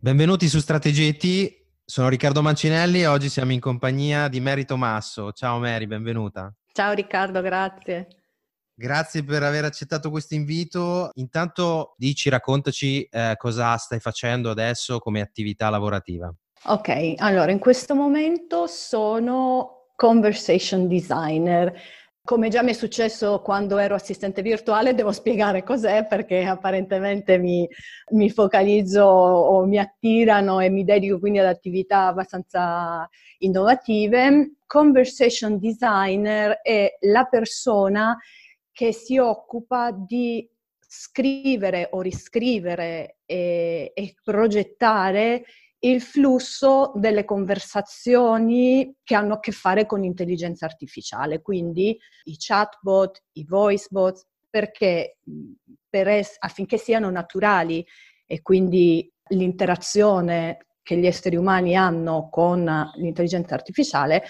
Benvenuti su Strategeti, sono Riccardo Mancinelli e oggi siamo in compagnia di Mary Tommaso. Ciao Mary, benvenuta. Ciao Riccardo, grazie. Grazie per aver accettato questo invito. Intanto dici, raccontaci eh, cosa stai facendo adesso come attività lavorativa. Ok, allora in questo momento sono conversation designer come già mi è successo quando ero assistente virtuale, devo spiegare cos'è perché apparentemente mi, mi focalizzo o mi attirano e mi dedico quindi ad attività abbastanza innovative. Conversation designer è la persona che si occupa di scrivere o riscrivere e, e progettare il flusso delle conversazioni che hanno a che fare con l'intelligenza artificiale, quindi i chatbot, i voicebot, perché per es- affinché siano naturali e quindi l'interazione che gli esseri umani hanno con l'intelligenza artificiale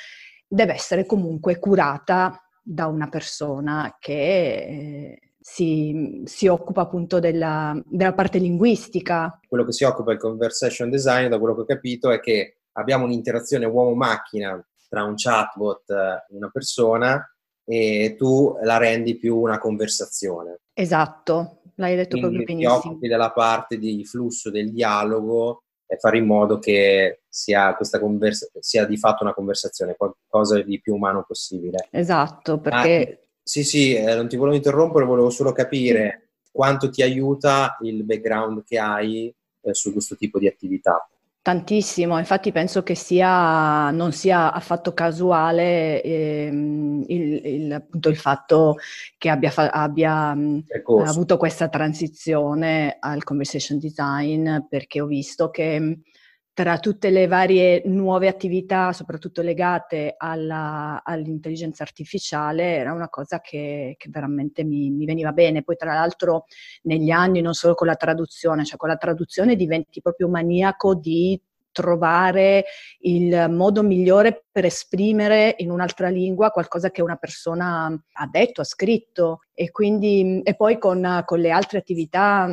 deve essere comunque curata da una persona che eh, si, si occupa appunto della, della parte linguistica. Quello che si occupa il conversation design, da quello che ho capito, è che abbiamo un'interazione uomo-macchina tra un chatbot e eh, una persona e tu la rendi più una conversazione. Esatto, l'hai detto Quindi proprio benissimo. Quindi Ti occupi della parte di flusso del dialogo e fare in modo che sia, conversa- sia di fatto una conversazione, qualcosa di più umano possibile. Esatto, perché... Ah, sì, sì, eh, non ti volevo interrompere, volevo solo capire quanto ti aiuta il background che hai eh, su questo tipo di attività. Tantissimo, infatti penso che sia, non sia affatto casuale ehm, il, il, appunto, il, fatto che abbia, fa, abbia mm, avuto questa transizione al conversation design perché ho visto che mm, tra tutte le varie nuove attività, soprattutto legate alla, all'intelligenza artificiale, era una cosa che, che veramente mi, mi, veniva bene. Poi tra l'altro negli anni, non solo con la traduzione, cioè con la traduzione diventi proprio maniaco di trovare il modo migliore per esprimere in un'altra lingua qualcosa che una persona ha detto, ha scritto e quindi e poi con, con le altre attività,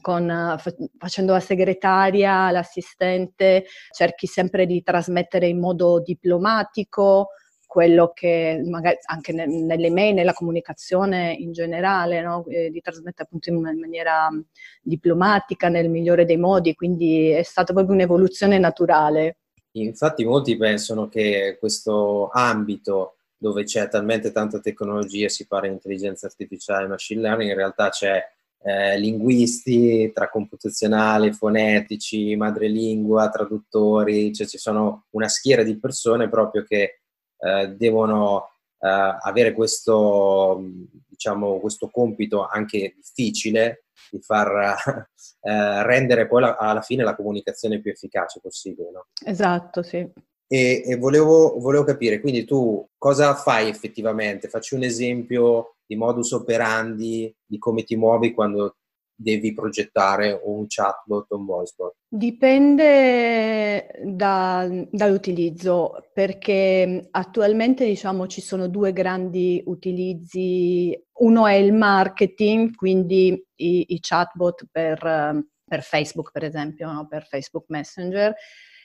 con, facendo la segretaria, l'assistente, cerchi sempre di trasmettere in modo diplomatico, quello che magari anche ne, nelle mail, nella comunicazione in generale, no? eh, di trasmettere appunto in, in maniera mm, diplomatica, nel migliore dei modi, quindi è stata proprio un'evoluzione naturale. Infatti molti pensano che questo ambito dove c'è talmente tanta tecnologia, si parla di intelligenza artificiale e machine learning, in realtà c'è eh, linguisti tra computazionali, fonetici, madrelingua, traduttori, cioè ci sono una schiera di persone proprio che eh, devono eh, avere questo, diciamo, questo compito anche difficile di far eh, rendere poi la, alla fine la comunicazione più efficace possibile. No? Esatto, sì. E, e volevo, volevo, capire, quindi tu cosa fai effettivamente? Facci un esempio di modus operandi, di come ti muovi quando devi progettare un chatbot o un voicebot? Dipende da, dall'utilizzo, perché attualmente diciamo ci sono due grandi utilizzi. Uno è il marketing, quindi i, i chatbot per, per, Facebook, per esempio, no? per Facebook Messenger.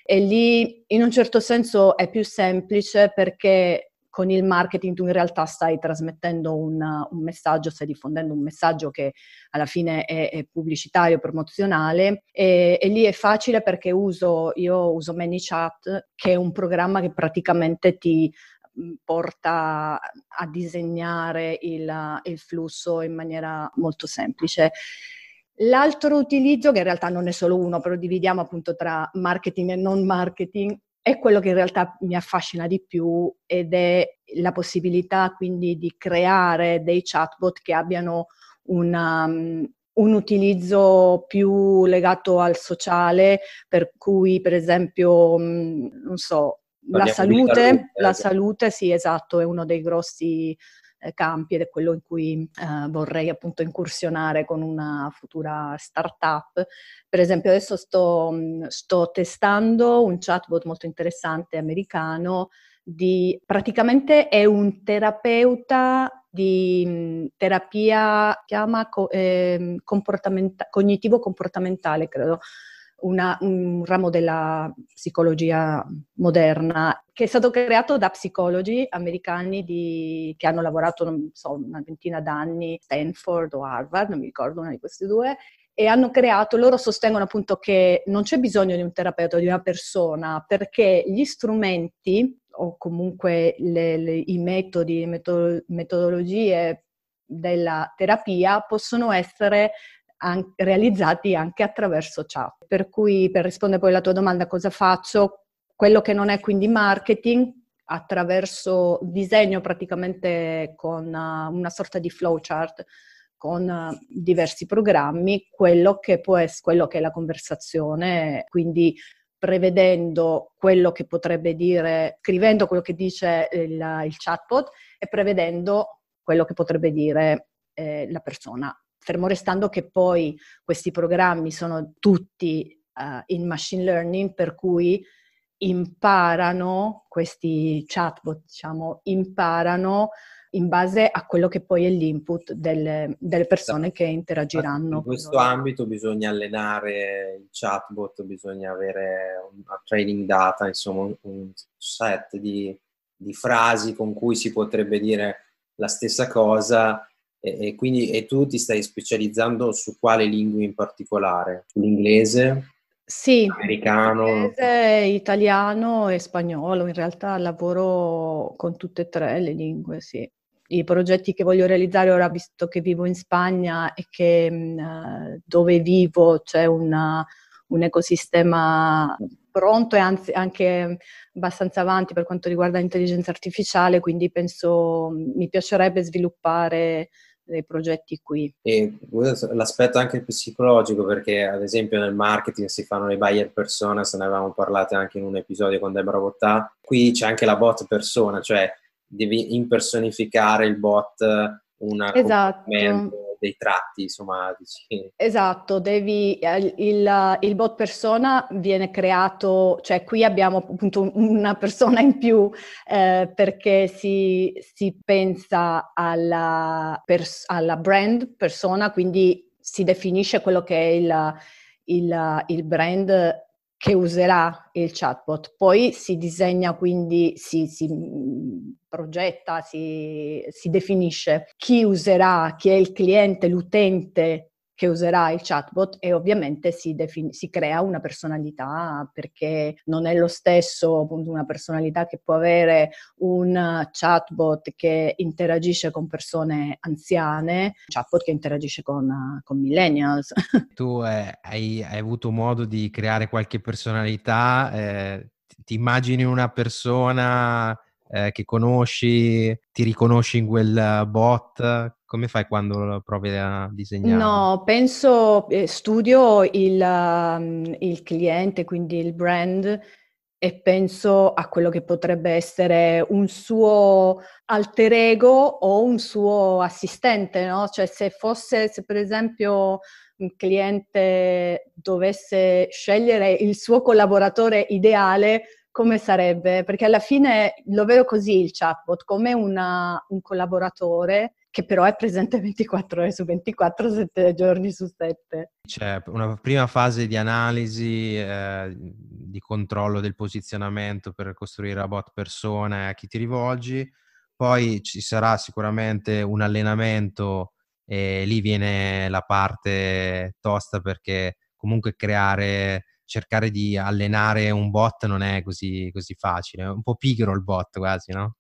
E lì in un certo senso è più semplice perché con il marketing tu in realtà stai trasmettendo una, un messaggio, stai diffondendo un messaggio che alla fine è, è pubblicitario, promozionale e, e, lì è facile perché uso, io uso ManyChat che è un programma che praticamente ti mm, porta a disegnare il, il flusso in maniera molto semplice. L'altro utilizzo, che in realtà non è solo uno, però dividiamo appunto tra marketing e non marketing, è quello che in realtà mi affascina di più ed è la possibilità quindi di creare dei chatbot che abbiano una, un utilizzo più legato al sociale, per cui per esempio, non so, la salute, la eh. salute, sì esatto, è uno dei grossi eh, campi ed è quello in cui eh, vorrei appunto incursionare con una futura startup. Per esempio adesso sto, mm, sto testando un chatbot molto interessante americano di praticamente è un terapeuta di mh, mm, terapia chiama co- eh, comportamenta- cognitivo comportamentale credo una, un ramo della psicologia moderna che è stato creato da psicologi americani di, che hanno lavorato, so, una ventina d'anni, a Stanford o Harvard, non mi ricordo una di queste due, e hanno creato, loro sostengono appunto che non c'è bisogno di un terapeuta, di una persona, perché gli strumenti o comunque le, le, i metodi, le metodologie della terapia possono essere an- realizzati anche attraverso chat. Per cui, per rispondere poi alla tua domanda, cosa faccio? Quello che non è quindi marketing, attraverso disegno praticamente con uh, una sorta di flowchart con eh, diversi programmi, quello che può essere quello che è la conversazione, quindi prevedendo quello che potrebbe dire, scrivendo quello che dice il, il chatbot e prevedendo quello che potrebbe dire eh, la persona fermo restando che poi questi programmi sono tutti uh, in machine learning, per cui imparano, questi chatbot, diciamo, imparano in base a quello che poi è l'input delle, delle persone che interagiranno. In questo ambito bisogna allenare il chatbot, bisogna avere una training data, insomma un set di, di frasi con cui si potrebbe dire la stessa cosa e, e, quindi e tu ti stai specializzando su quale lingua in particolare? L'inglese? Sì, americano. italiano e spagnolo. In realtà lavoro con tutte e tre le lingue, sì. I progetti che voglio realizzare ora, visto che vivo in Spagna e che mh, mm, eh, dove vivo c'è una, un ecosistema pronto e anzi anche abbastanza avanti per quanto riguarda l'intelligenza artificiale, quindi penso mm, mi piacerebbe sviluppare dei progetti qui. E l'aspetto anche psicologico, perché ad esempio nel marketing si fanno le buyer persona, se ne avevamo parlato anche in un episodio con Debra Bottà, qui c'è anche la bot persona, cioè devi impersonificare il bot eh, una esatto dei tratti, insomma. Esatto, devi, eh, il, eh, il, bot persona viene creato, cioè qui abbiamo appunto una persona in più eh, perché si, si pensa alla, pers- alla brand persona, quindi si definisce quello che è il, il, il brand che userà il chatbot. Poi si disegna, quindi si, si mm, progetta, si, si, definisce chi userà, chi è il cliente, l'utente che userà il chatbot e ovviamente si, defin- si crea una personalità perché non è lo stesso appunto una personalità che può avere un chatbot che interagisce con persone anziane, un chatbot che interagisce con, con millennials. Tu eh, hai, hai, avuto modo di creare qualche personalità, eh, ti immagini una persona eh, che conosci, ti riconosci in quel bot? come fai quando provi a disegnare? No, penso, eh, studio il, um, il, cliente, quindi il brand, e penso a quello che potrebbe essere un suo alter ego o un suo assistente, no? Cioè se fosse, se per esempio un cliente dovesse scegliere il suo collaboratore ideale, come sarebbe? Perché alla fine lo vedo così il chatbot, come una, un collaboratore che però è presente 24 ore su 24, 7 giorni su 7. C'è una prima fase di analisi, eh, di controllo del posizionamento per costruire a bot persone a chi ti rivolgi, poi ci sarà sicuramente un allenamento e lì viene la parte tosta perché comunque creare cercare di allenare un bot non è così, così facile, è un po' pigro il bot quasi, no?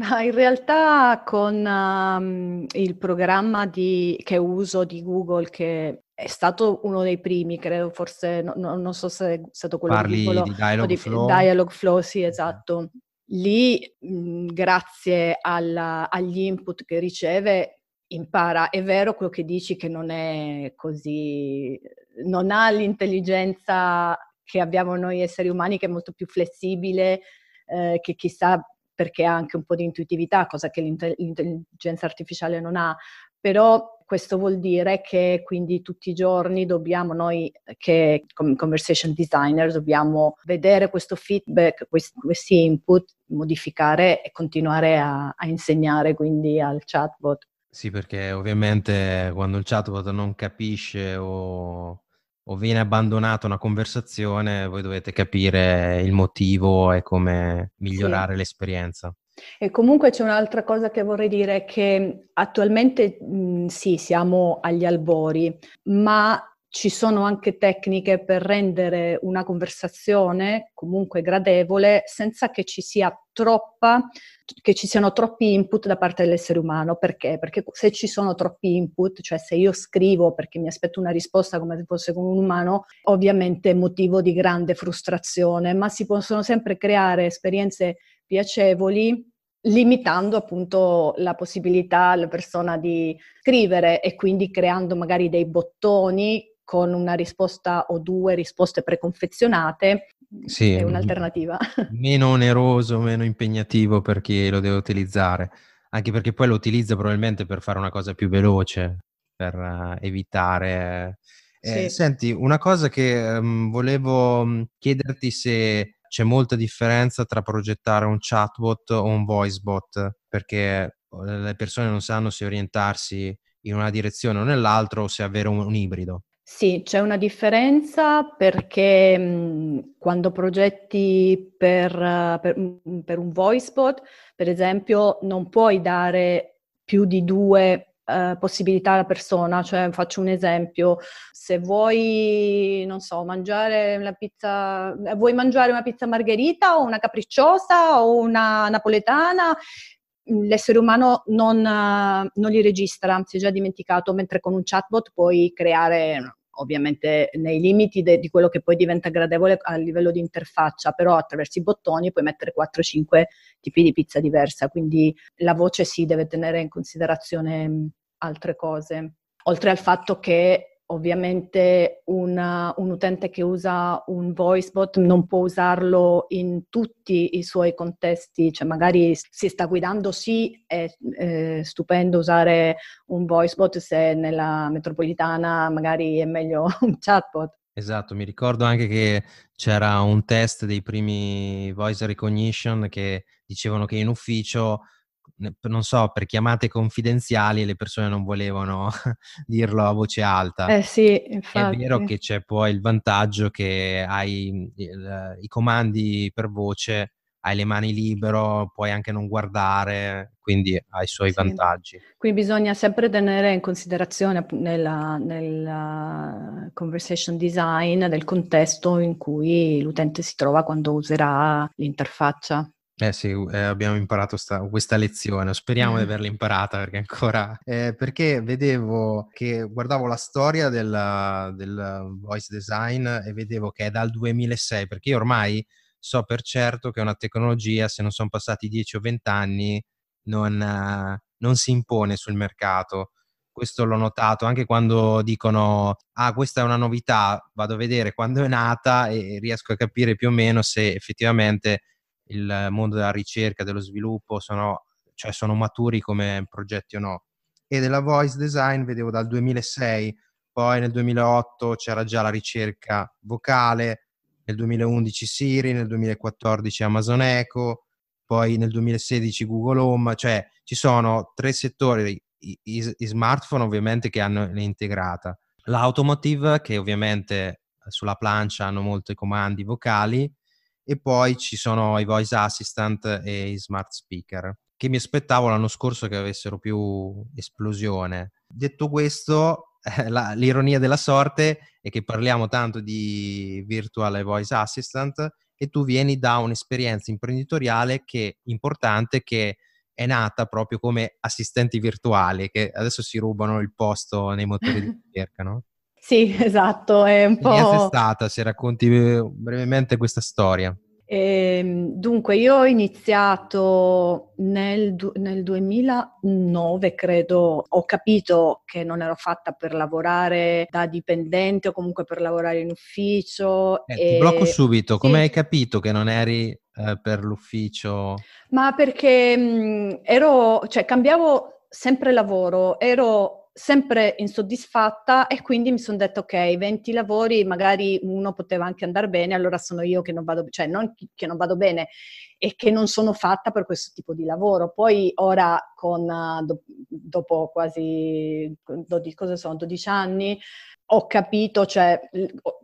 Ma in realtà con um, il programma di, che uso di Google, che è stato uno dei primi, credo, forse, no, no, non so se è stato quello Parli piccolo, di Dialogflow. Di, Dialogue Flow, sì, esatto. Lì, mh, mhmm, grazie alla, agli input che riceve, impara. È vero quello che dici che non è così, non ha l'intelligenza che abbiamo noi esseri umani, che è molto più flessibile, eh, che chissà perché ha anche un po' di intuitività, cosa che l'intelligenza artificiale non ha, però questo vuol dire che quindi tutti i giorni dobbiamo noi che come conversation designer dobbiamo vedere questo feedback, questi, questi input, modificare e continuare a, a insegnare quindi al chatbot. Sì, perché ovviamente quando il chatbot non capisce o o viene abbandonata una conversazione, voi dovete capire il motivo e come migliorare sì. l'esperienza. E comunque c'è un'altra cosa che vorrei dire, che attualmente mh, sì, siamo agli albori, ma ci sono anche tecniche per rendere una conversazione comunque gradevole senza che ci, troppa, che ci siano troppi input da parte dell'essere umano. Perché? Perché se ci sono troppi input, cioè se io scrivo perché mi aspetto una risposta come se fosse con un umano, ovviamente è motivo di grande frustrazione, ma si possono sempre creare esperienze piacevoli limitando appunto la possibilità alla persona di scrivere e quindi creando magari dei bottoni con una risposta o due risposte preconfezionate sì, è un'alternativa. Meno oneroso, meno impegnativo per chi lo deve utilizzare, anche perché poi lo utilizza probabilmente per fare una cosa più veloce, per eh, evitare... Eh. eh, sì. Senti, una cosa che um, volevo chiederti se c'è molta differenza tra progettare un chatbot o un voicebot, perché eh, le persone non sanno se orientarsi in una direzione o nell'altra o se avere un, un ibrido. Sì, c'è una differenza perché mh, mhmm, quando progetti per, per, mhmm, per un voicebot, per esempio, non puoi dare più di due uh, possibilità alla persona. Cioè, faccio un esempio, se vuoi, non so, mangiare una pizza, eh, vuoi mangiare una pizza margherita o una capricciosa o una napoletana, mhmm, l'essere umano non, non, li registra, si è già dimenticato, mentre con un chatbot puoi creare ovviamente nei limiti de, di quello che poi diventa gradevole a livello di interfaccia, però attraverso i bottoni puoi mettere 4-5 tipi di pizza diversa, quindi la voce si sì, deve tenere in considerazione altre cose. Oltre al fatto che Ovviamente una, un utente che usa un voice bot non può usarlo in tutti i suoi contesti, cioè magari si sta guidando, sì, è eh, stupendo usare un voice bot se nella metropolitana magari è meglio un chatbot. Esatto, mi ricordo anche che c'era un test dei primi voice recognition che dicevano che in ufficio non so, per chiamate confidenziali le persone non volevano dirlo a voce alta. Eh sì, infatti. È vero che c'è poi il vantaggio che hai mhmm, il, i comandi per voce, hai le mani libero, puoi anche non guardare, quindi ha i suoi sì. vantaggi. Qui bisogna sempre tenere in considerazione nella, nel eh, conversation design del contesto in cui l'utente si trova quando userà l'interfaccia. Eh sì, eh, abbiamo imparato sta, questa lezione, speriamo di mm. averla imparata perché ancora... Eh, perché vedevo che guardavo la storia della, del voice design e vedevo che è dal 2006, perché io ormai so per certo che una tecnologia, se non sono passati 10 o 20 anni, non, non si impone sul mercato. Questo l'ho notato anche quando dicono, ah questa è una novità, vado a vedere quando è nata e riesco a capire più o meno se effettivamente il mondo della ricerca, dello sviluppo, sono, cioè sono maturi come progetti o no. E della voice design vedevo dal 2006, poi nel 2008 c'era già la ricerca vocale, nel 2011 Siri, nel 2014 Amazon Echo, poi nel 2016 Google Home, cioè ci sono tre settori, i, i, i smartphone ovviamente che hanno l'integrata, l'automotive che ovviamente sulla plancia hanno molti comandi vocali, e poi ci sono i voice assistant e i smart speaker che mi aspettavo l'anno scorso che avessero più esplosione. Detto questo, eh, la, l'ironia della sorte è che parliamo tanto di virtual e voice assistant e tu vieni da un'esperienza imprenditoriale che importante che è nata proprio come assistenti virtuali che adesso si rubano il posto nei motori di ricerca, no? Sì, esatto, è un po'... Che è stata, se racconti eh, brevemente questa storia. E, ehm, dunque, io ho iniziato nel, nel, 2009, credo, ho capito che non ero fatta per lavorare da dipendente o comunque per lavorare in ufficio. Eh, e... Ti blocco subito, come sì. hai capito che non eri eh, per l'ufficio? Ma perché mh, mm, ero, cioè cambiavo sempre lavoro, ero sempre insoddisfatta e quindi mi sono detta ok, 20 lavori, magari uno poteva anche andare bene, allora sono io che non vado, cioè non che non vado bene e che non sono fatta per questo tipo di lavoro. Poi ora con, eh, dopo quasi 12, cosa sono, 12 anni ho capito, cioè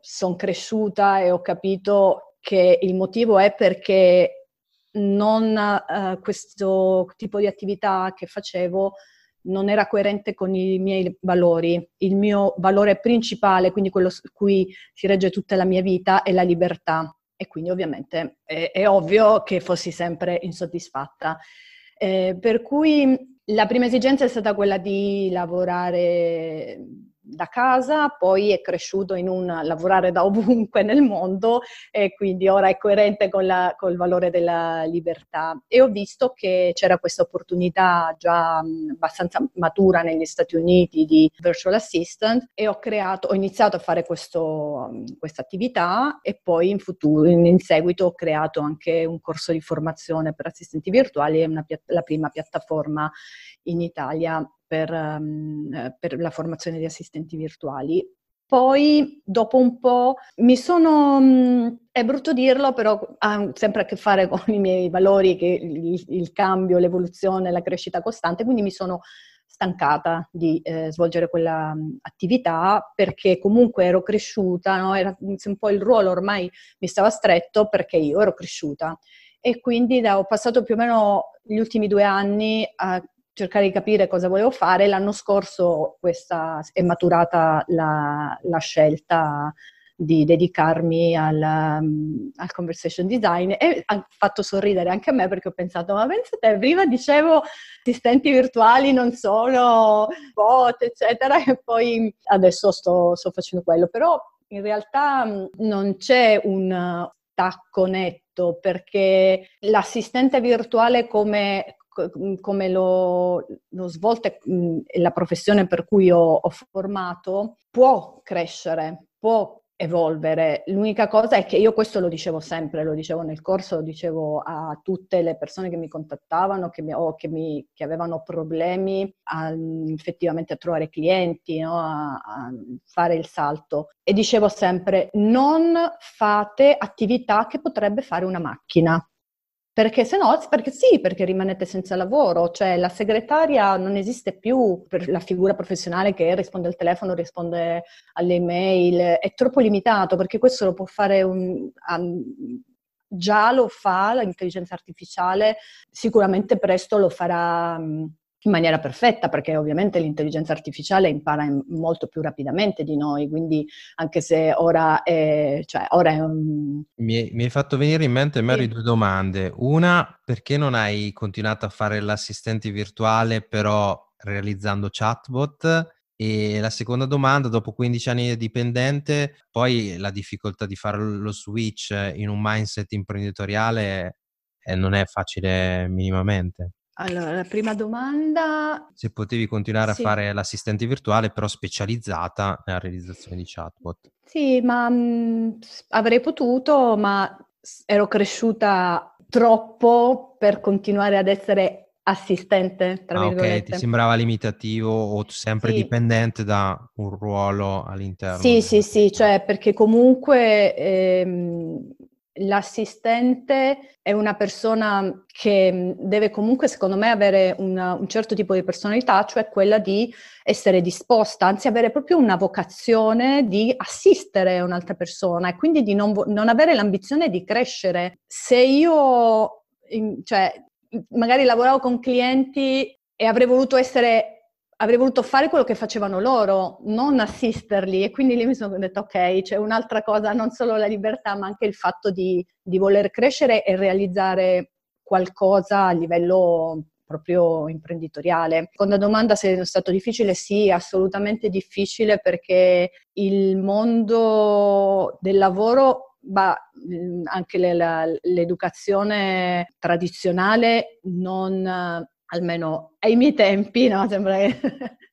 sono cresciuta e ho capito che il motivo è perché non uh, questo tipo di attività che facevo non era coerente con i miei valori. Il mio valore principale, quindi quello su cui si regge tutta la mia vita, è la libertà. E quindi ovviamente è, è ovvio che fossi sempre insoddisfatta. Eh, per cui la prima esigenza è stata quella di lavorare da casa, poi è cresciuto in un lavorare da ovunque nel mondo e quindi ora è coerente con, la, con il valore della libertà. E ho visto che c'era questa opportunità già abbastanza matura negli Stati Uniti di virtual assistant e ho creato, ho iniziato a fare questa attività e poi in, futuro, in, seguito ho creato anche un corso di formazione per assistenti virtuali e una, la prima piattaforma in Italia per, um, per la formazione di assistenti virtuali. Poi, dopo un po', mi sono, mhmm, è brutto dirlo, però ha sempre a che fare con i miei valori, il, il, cambio, l'evoluzione, la crescita costante, quindi mi sono stancata di eh, svolgere quella mhmm, attività perché comunque ero cresciuta, no? Era, un po' il ruolo ormai mi stava stretto perché io ero cresciuta e quindi da, ho passato più o meno gli ultimi due anni a cercare di capire cosa volevo fare. L'anno scorso questa, è maturata la, la scelta di dedicarmi al, mm, al, conversation design e ha fatto sorridere anche a me perché ho pensato ma pensa te prima dicevo assistenti virtuali non sono bot eccetera e poi adesso sto, sto facendo quello però in realtà mm, non c'è un tacco netto perché l'assistente virtuale come come lo, lo svolto e la professione per cui ho, ho formato può crescere, può evolvere. L'unica cosa è che io questo lo dicevo sempre, lo dicevo nel corso, lo dicevo a tutte le persone che mi contattavano che mi, o che, mi, che, avevano problemi a, effettivamente a trovare clienti, no? a, a fare il salto. E dicevo sempre, non fate attività che potrebbe fare una macchina perché se no, perché sì, perché rimanete senza lavoro, cioè la segretaria non esiste più per la figura professionale che risponde al telefono, risponde alle email, è troppo limitato perché questo lo può fare un... Um, già lo fa l'intelligenza artificiale, sicuramente presto lo farà um, in maniera perfetta, perché ovviamente l'intelligenza artificiale impara in, molto più rapidamente di noi, quindi anche se ora è... Cioè ora è un... mi, mi, hai fatto venire in mente, Mary, sì. due domande. Una, perché non hai continuato a fare l'assistente virtuale, però realizzando chatbot? E la seconda domanda, dopo 15 anni di dipendente, poi la difficoltà di fare lo switch in un mindset imprenditoriale non è facile minimamente. Allora, la prima domanda... Se potevi continuare sì. a fare l'assistente virtuale, però specializzata nella realizzazione di chatbot. Sì, ma mh, mm, avrei potuto, ma ero cresciuta troppo per continuare ad essere assistente, tra ah, virgolette. Ok, ti sembrava limitativo o sempre sì. dipendente da un ruolo all'interno? Sì, sì, sì, cioè perché comunque ehm, L'assistente è una persona che mm, deve comunque, secondo me, avere una, un certo tipo di personalità, cioè quella di essere disposta, anzi avere proprio una vocazione di assistere un'altra persona e quindi di non, non avere l'ambizione di crescere. Se io, cioè, magari lavoravo con clienti e avrei voluto essere avrei voluto fare quello che facevano loro, non assisterli e quindi lì mi sono detto, ok, c'è un'altra cosa, non solo la libertà ma anche il fatto di, di voler crescere e realizzare qualcosa a livello proprio imprenditoriale. Seconda domanda se è stato difficile, sì, assolutamente difficile perché il mondo del lavoro, ma mm, anche l'educazione tradizionale non almeno ai miei tempi, no? sembra che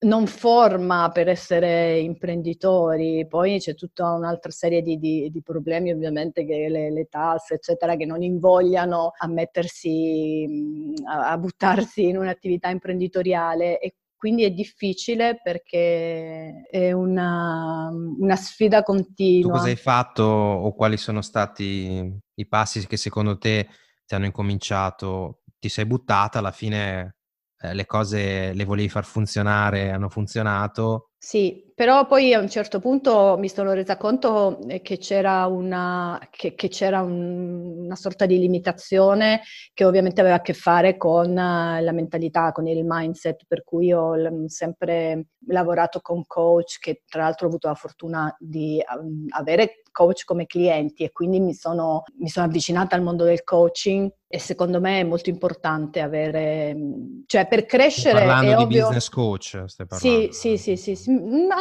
non forma per essere imprenditori, poi c'è tutta un'altra serie di, di, di problemi ovviamente che le, le, tasse eccetera che non invogliano a mettersi, a, a buttarsi in un'attività imprenditoriale e quindi è difficile perché è una, una, sfida continua. Tu cosa hai fatto o quali sono stati i passi che secondo te ti hanno incominciato ti sei buttata, alla fine eh, le cose le volevi far funzionare, hanno funzionato. Sì. Però poi a un certo punto mi sono resa conto eh, che c'era una, che, che c'era un, una sorta di limitazione che ovviamente aveva a che fare con eh, la mentalità, con il mindset, per cui ho l- mm, sempre lavorato con coach, che tra l'altro ho avuto la fortuna di um, avere coach come clienti e quindi mi sono, mi sono avvicinata al mondo del coaching e secondo me è molto importante avere, mm, cioè per crescere... Stai parlando di ovvio, business coach, stai parlando. Eh. Sì, sì, sì, sì, sì,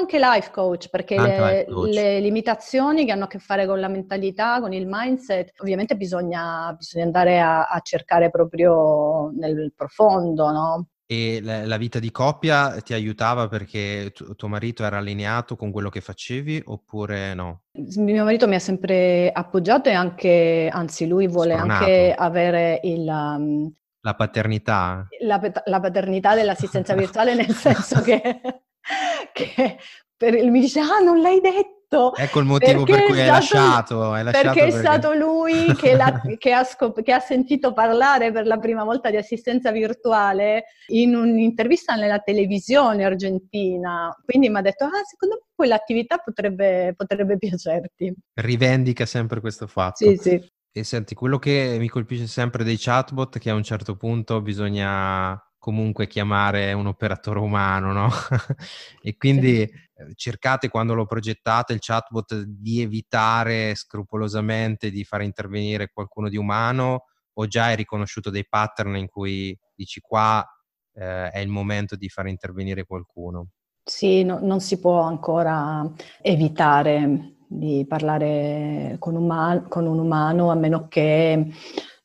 anche life coach, perché le, life coach. le, limitazioni che hanno a che fare con la mentalità, con il mindset, ovviamente bisogna, bisogna andare a, a, cercare proprio nel profondo, no? E la, vita di coppia ti aiutava perché tu, tuo marito era allineato con quello che facevi oppure no? Mio marito mi ha sempre appoggiato e anche, anzi lui vuole Spronato. anche avere il, um, la paternità? La, la, paternità dell'assistenza virtuale nel senso che che per, mi dice, ah, non l'hai detto. Ecco il motivo per cui hai lasciato, hai lasciato. Perché, perché... è stato lui che, la, che, ha scop- che, ha sentito parlare per la prima volta di assistenza virtuale in un'intervista nella televisione argentina. Quindi mi ha detto, ah, secondo me quell'attività potrebbe, potrebbe piacerti. Rivendica sempre questo fatto. Sì, sì. E senti, quello che mi colpisce sempre dei chatbot è che a un certo punto bisogna comunque chiamare un operatore umano, no? e quindi sì. Eh, cercate quando lo progettate il chatbot di evitare scrupolosamente di fare intervenire qualcuno di umano o già hai riconosciuto dei pattern in cui dici qua eh, è il momento di far intervenire qualcuno? Sì, no, non si può ancora evitare di parlare con, uma- con un umano a meno che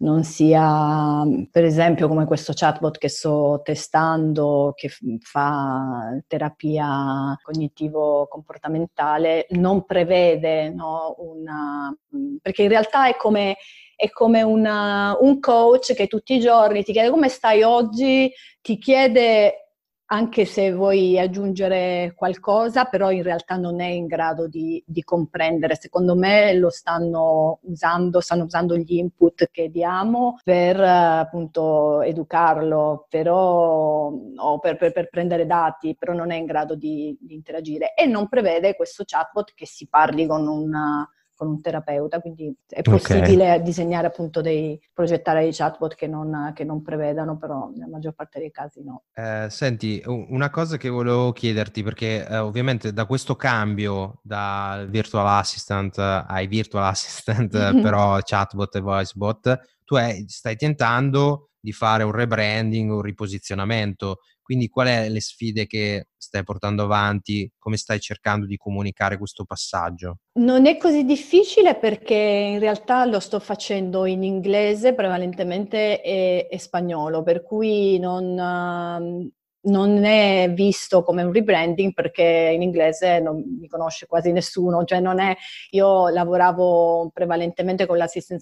non sia mm, per esempio come questo chatbot che sto testando che fa terapia cognitivo-comportamentale, non prevede no, una... Mm, perché in realtà è come è come una, un coach che tutti i giorni ti chiede come stai oggi, ti chiede anche se vuoi aggiungere qualcosa, però in realtà non è in grado di, di comprendere. Secondo me lo stanno usando, stanno usando gli input che diamo per appunto educarlo, però, o per, per, per prendere dati, però non è in grado di, di interagire e non prevede questo chatbot che si parli con una con un terapeuta, quindi è possibile okay. disegnare appunto dei, progettare dei chatbot che non, che non, prevedano, però nella maggior parte dei casi no. Eh, senti, una cosa che volevo chiederti, perché eh, ovviamente da questo cambio dal virtual assistant ai virtual assistant, però chatbot e voicebot, tu è, stai tentando di fare un rebranding, un riposizionamento. Quindi qual è le sfide che stai portando avanti? Come stai cercando di comunicare questo passaggio? Non è così difficile perché in realtà lo sto facendo in inglese prevalentemente e, e spagnolo, per cui non, ehm, non è visto come un rebranding perché in inglese non mi conosce quasi nessuno, cioè non è, io lavoravo prevalentemente con,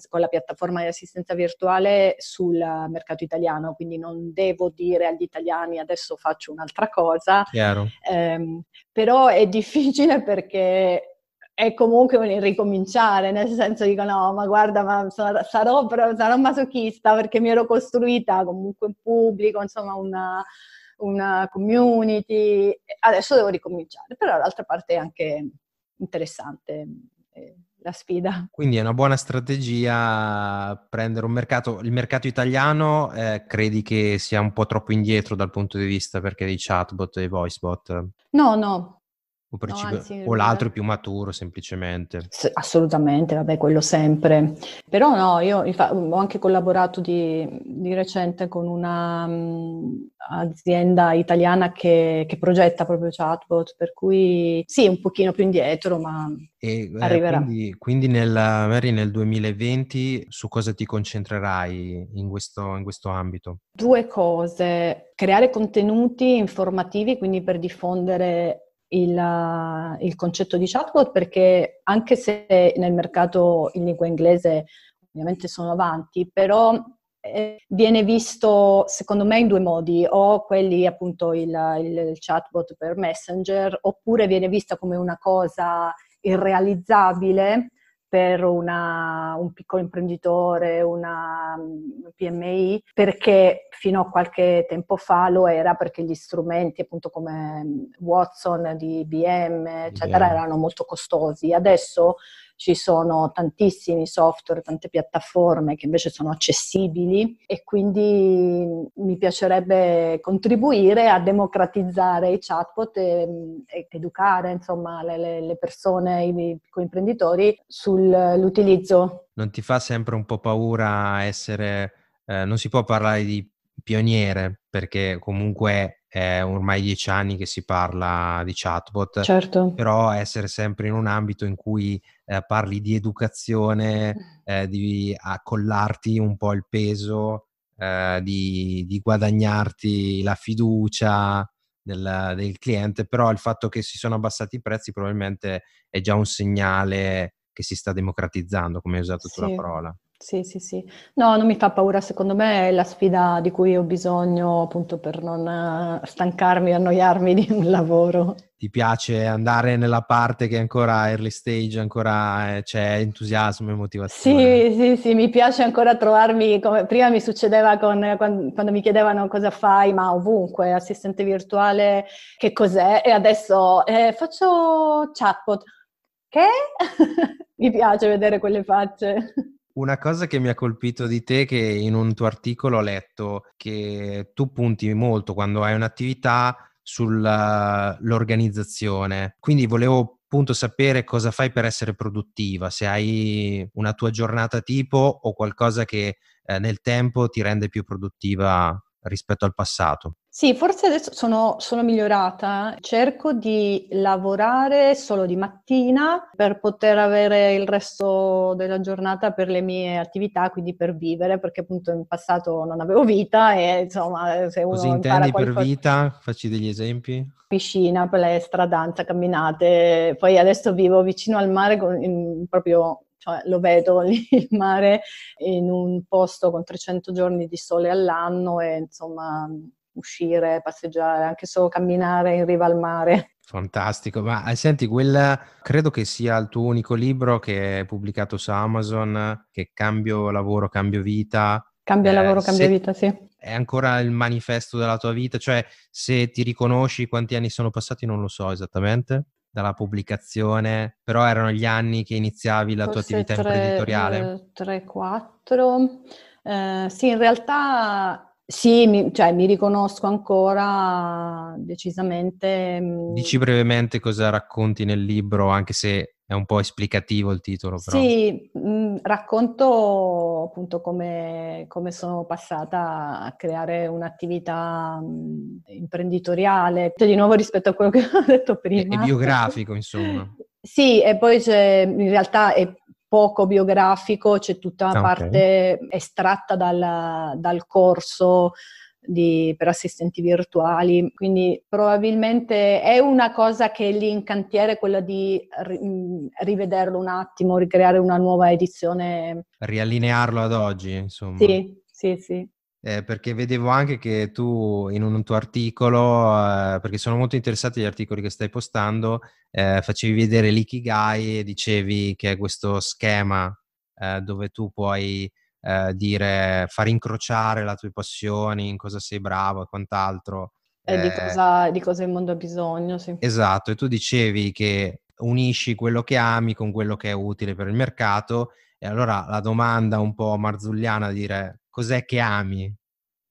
con la piattaforma di assistenza virtuale sul mercato italiano, quindi non devo dire agli italiani adesso faccio un'altra cosa, ehm, però è difficile perché è comunque un ricominciare, nel senso dico no, ma guarda, ma sarò, sarò masochista perché mi ero costruita comunque in pubblico, insomma una una community. Adesso devo ricominciare, però l'altra parte è anche interessante eh, la sfida. Quindi è una buona strategia prendere un mercato. Il mercato italiano eh, credi che sia un po' troppo indietro dal punto di vista perché dei chatbot e voicebot? No, no, un principio, no, anzi, o l'altro è eh. più maturo semplicemente. assolutamente, vabbè, quello sempre. Però no, io infa- ho anche collaborato di, di recente con un'azienda mm, um, italiana che, che, progetta proprio chatbot, per cui sì, un pochino più indietro, ma e, eh, arriverà. quindi, quindi nel, magari nel 2020 su cosa ti concentrerai in questo, in questo ambito? Due cose, creare contenuti informativi, quindi per diffondere il, eh, il concetto di chatbot perché anche se nel mercato in lingua inglese ovviamente sono avanti, però eh, viene visto secondo me in due modi, o quelli appunto il, il, il, chatbot per messenger, oppure viene vista come una cosa irrealizzabile per una, un piccolo imprenditore, una PMI, perché fino a qualche tempo fa lo era perché gli strumenti appunto come Watson di IBM, eccetera, erano molto costosi. Adesso ci sono tantissimi software, tante piattaforme che invece sono accessibili e quindi mi piacerebbe contribuire a democratizzare i chatbot e, e educare insomma, le, le persone, i coimprenditori sull'utilizzo. Non ti fa sempre un po' paura essere, eh, non si può parlare di pioniere perché comunque è ormai dieci anni che si parla di chatbot, certo. però essere sempre in un ambito in cui eh, parli di educazione, mm. eh, di accollarti un po' il peso, eh, di, di, guadagnarti la fiducia del, del, cliente, però il fatto che si sono abbassati i prezzi probabilmente è già un segnale che si sta democratizzando, come hai usato sì. tu la parola. Sì, sì, sì. No, non mi fa paura, secondo me è la sfida di cui ho bisogno appunto per non eh, stancarmi, annoiarmi di un lavoro. Ti piace andare nella parte che è ancora early stage, ancora eh, c'è entusiasmo e motivazione? Sì, sì, sì, mi piace ancora trovarmi, come prima mi succedeva con, eh, quando, quando mi chiedevano cosa fai, ma ovunque, assistente virtuale, che cos'è? E adesso eh, faccio chatbot. Che? mi piace vedere quelle facce. Una cosa che mi ha colpito di te, che in un tuo articolo ho letto, che tu punti molto quando hai un'attività sull'organizzazione. Quindi volevo appunto sapere cosa fai per essere produttiva, se hai una tua giornata tipo o qualcosa che eh, nel tempo ti rende più produttiva rispetto al passato? Sì, forse adesso sono, sono, migliorata. Cerco di lavorare solo di mattina per poter avere il resto della giornata per le mie attività, quindi per vivere, perché appunto in passato non avevo vita e insomma se uno... Cosa intendi qualcosa... per vita? Facci degli esempi. Piscina, palestra, danza, camminate. Poi adesso vivo vicino al mare, in, proprio cioè lo vedo lì il mare in un posto con 300 giorni di sole all'anno e insomma uscire, passeggiare, anche solo camminare in riva al mare. Fantastico, ma eh, senti, quella credo che sia il tuo unico libro che è pubblicato su Amazon, che Cambio lavoro, cambio vita. Cambia eh, lavoro, cambio vita, sì. È ancora il manifesto della tua vita, cioè se ti riconosci quanti anni sono passati non lo so esattamente dalla pubblicazione, però erano gli anni che iniziavi la Forse tua attività 3, imprenditoriale? 3-4. Eh, eh, sì, in realtà sì, mi, cioè, mi riconosco ancora decisamente. Mm. Dici brevemente cosa racconti nel libro, anche se è un po' esplicativo il titolo. Però. Sì, mh, mm, racconto appunto come, come, sono passata a creare un'attività mh, mm, imprenditoriale, cioè di nuovo rispetto a quello che ho detto prima. è biografico, insomma. Sì, e poi c'è, in realtà è poco biografico, c'è tutta una ah, okay. parte estratta dal, dal corso di, per assistenti virtuali, quindi probabilmente è una cosa che è lì in cantiere, quella di ri, mm, rivederlo un attimo, ricreare una nuova edizione. Riallinearlo ad oggi, insomma. Sì, sì, sì. Eh, perché vedevo anche che tu in un tuo articolo, eh, perché sono molto interessati gli articoli che stai postando, eh, facevi vedere l'ikigai e dicevi che è questo schema eh, dove tu puoi eh, dire, far incrociare le tue passioni, in cosa sei bravo e quant'altro. E eh, di, cosa, di, cosa, il mondo ha bisogno, sì. Esatto, e tu dicevi che unisci quello che ami con quello che è utile per il mercato e allora la domanda un po' marzulliana dire cos'è che ami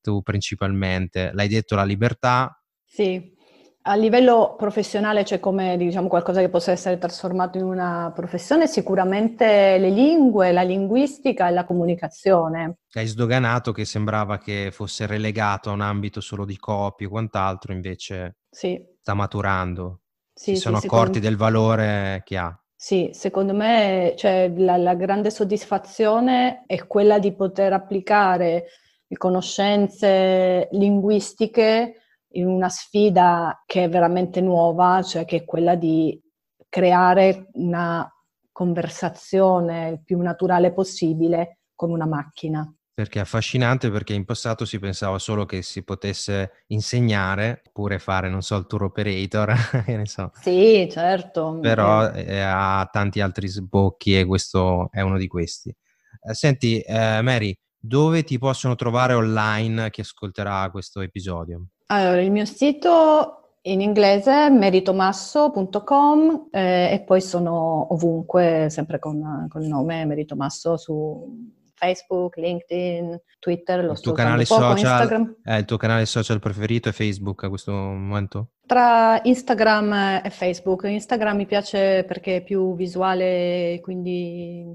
tu principalmente? L'hai detto la libertà? Sì. A livello professionale, cioè come diciamo qualcosa che possa essere trasformato in una professione, sicuramente le lingue, la linguistica e la comunicazione. Hai sdoganato che sembrava che fosse relegato a un ambito solo di copie e quant'altro, invece sì. sta maturando. Sì, si sì, sono accorti secondo... del valore che ha. Sì, secondo me cioè, la, la grande soddisfazione è quella di poter applicare le conoscenze linguistiche in una sfida che è veramente nuova, cioè che è quella di creare una conversazione il più naturale possibile con una macchina. Perché è affascinante perché in passato si pensava solo che si potesse insegnare oppure fare, non so, il tour operator, ne so. Sì, certo. Però eh, ha tanti altri sbocchi e questo è uno di questi. Eh, senti, eh, Mary, dove ti possono trovare online chi ascolterà questo episodio? Allora, il mio sito in inglese è meritomasso.com eh, e poi sono ovunque, sempre con, con il nome Meritomasso su Facebook, LinkedIn, Twitter, lo il tuo canale social, eh, il tuo canale social preferito è Facebook a questo momento? Tra Instagram e Facebook. Instagram mi piace perché è più visuale, quindi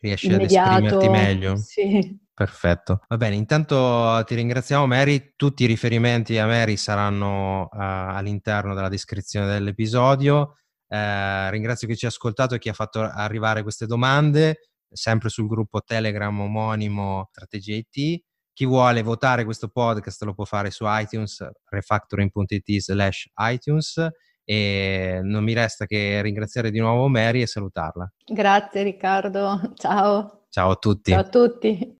riesci immediato. ad esprimerti meglio. Sì. Perfetto. Va bene, intanto ti ringraziamo Mary, tutti i riferimenti a Mary saranno uh, all'interno della descrizione dell'episodio. Uh, ringrazio chi ci ha ascoltato e chi ha fatto arrivare queste domande, sempre sul gruppo Telegram omonimo Strategia IT. Chi vuole votare questo podcast lo può fare su iTunes, refactoring.it slash iTunes e non mi resta che ringraziare di nuovo Mary e salutarla. Grazie Riccardo, ciao. Ciao a tutti. Ciao a tutti.